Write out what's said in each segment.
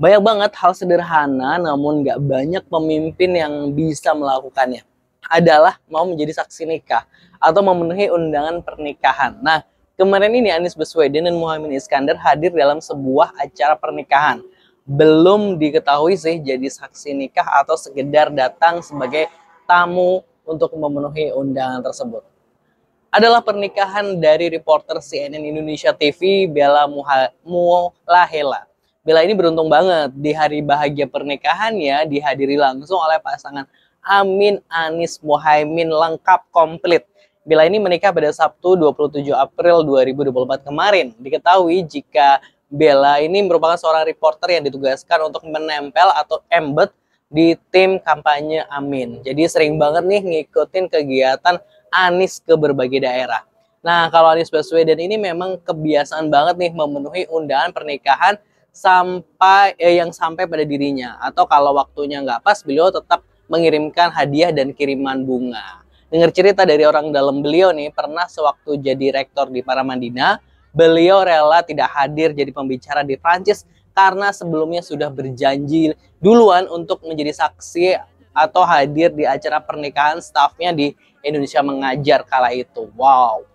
Banyak banget hal sederhana namun gak banyak pemimpin yang bisa melakukannya. Adalah mau menjadi saksi nikah atau memenuhi undangan pernikahan. Nah, kemarin ini Anies Baswedan dan Muhammad Iskandar hadir dalam sebuah acara pernikahan. Belum diketahui sih jadi saksi nikah atau sekedar datang sebagai tamu untuk memenuhi undangan tersebut adalah pernikahan dari reporter CNN Indonesia TV Bella Muha Bella ini beruntung banget di hari bahagia pernikahannya dihadiri langsung oleh pasangan Amin Anis Mohaimin lengkap komplit. Bella ini menikah pada Sabtu 27 April 2024 kemarin. Diketahui jika Bella ini merupakan seorang reporter yang ditugaskan untuk menempel atau embed di tim kampanye Amin. Jadi sering banget nih ngikutin kegiatan Anis ke berbagai daerah. Nah, kalau Anies Baswedan ini memang kebiasaan banget nih memenuhi undangan pernikahan sampai eh, yang sampai pada dirinya atau kalau waktunya nggak pas beliau tetap mengirimkan hadiah dan kiriman bunga. Dengar cerita dari orang dalam beliau nih pernah sewaktu jadi rektor di Paramandina, beliau rela tidak hadir jadi pembicara di Prancis karena sebelumnya sudah berjanji duluan untuk menjadi saksi atau hadir di acara pernikahan stafnya di Indonesia Mengajar kala itu. Wow.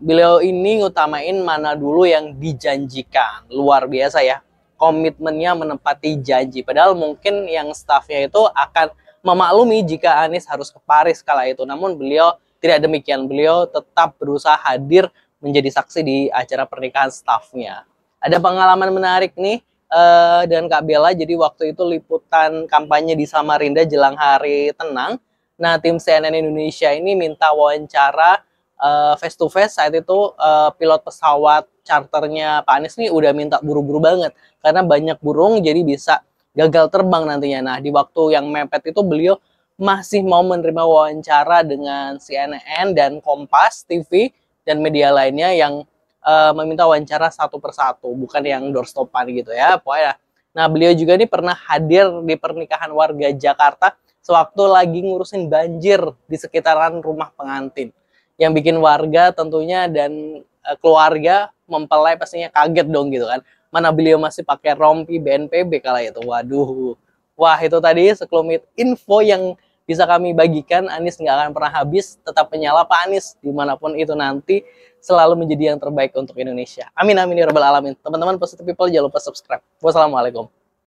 Beliau ini ngutamain mana dulu yang dijanjikan. Luar biasa ya komitmennya menepati janji. Padahal mungkin yang staffnya itu akan memaklumi jika Anies harus ke Paris kala itu. Namun beliau tidak demikian. Beliau tetap berusaha hadir menjadi saksi di acara pernikahan staffnya. Ada pengalaman menarik nih uh, dengan Kak Bella. Jadi waktu itu liputan kampanye di Samarinda jelang hari tenang. Nah, tim CNN Indonesia ini minta wawancara uh, eh, face to face saat itu uh, pilot pesawat charternya Pak Anies ini udah minta buru-buru banget karena banyak burung jadi bisa gagal terbang nantinya. Nah, di waktu yang mepet itu beliau masih mau menerima wawancara dengan CNN dan Kompas TV dan media lainnya yang uh, meminta wawancara satu persatu, bukan yang doorstopan gitu ya. Pokoknya. Nah, beliau juga ini pernah hadir di pernikahan warga Jakarta sewaktu lagi ngurusin banjir di sekitaran rumah pengantin yang bikin warga tentunya dan uh, keluarga mempelai pastinya kaget dong gitu kan. Mana beliau masih pakai rompi BNPB kala itu. Waduh. Wah, itu tadi sekelumit info yang bisa kami bagikan. Anies nggak akan pernah habis, tetap menyala Pak Anies dimanapun itu nanti selalu menjadi yang terbaik untuk Indonesia. Amin amin ya rabbal alamin. Teman-teman positive people jangan lupa subscribe. Wassalamualaikum.